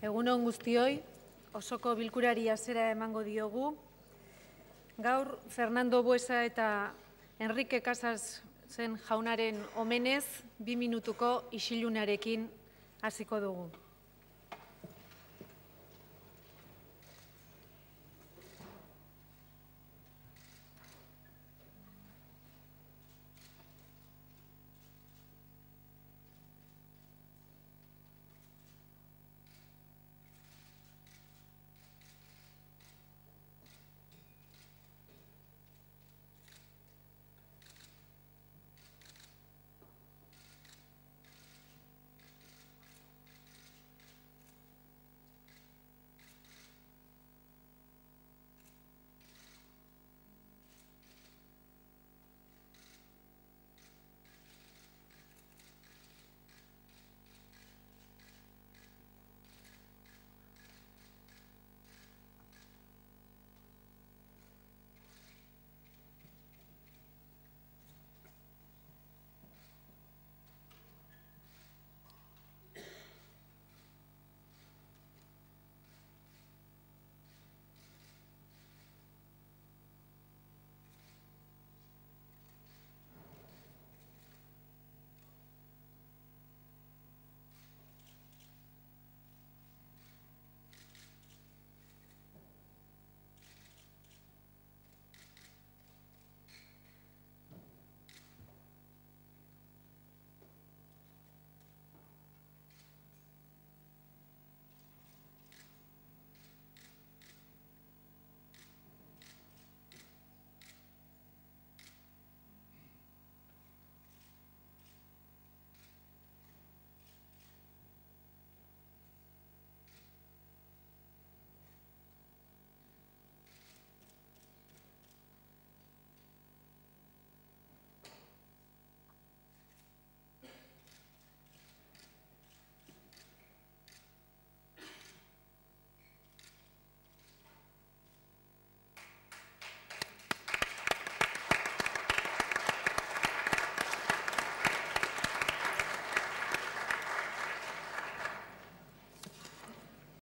Egun on guztioi, osoko bilkurari azera emango diogu. Gaur, Fernando Buesa eta Enrique Casas zen jaunaren omenez, bi minutuko isilunarekin hasiko dugu.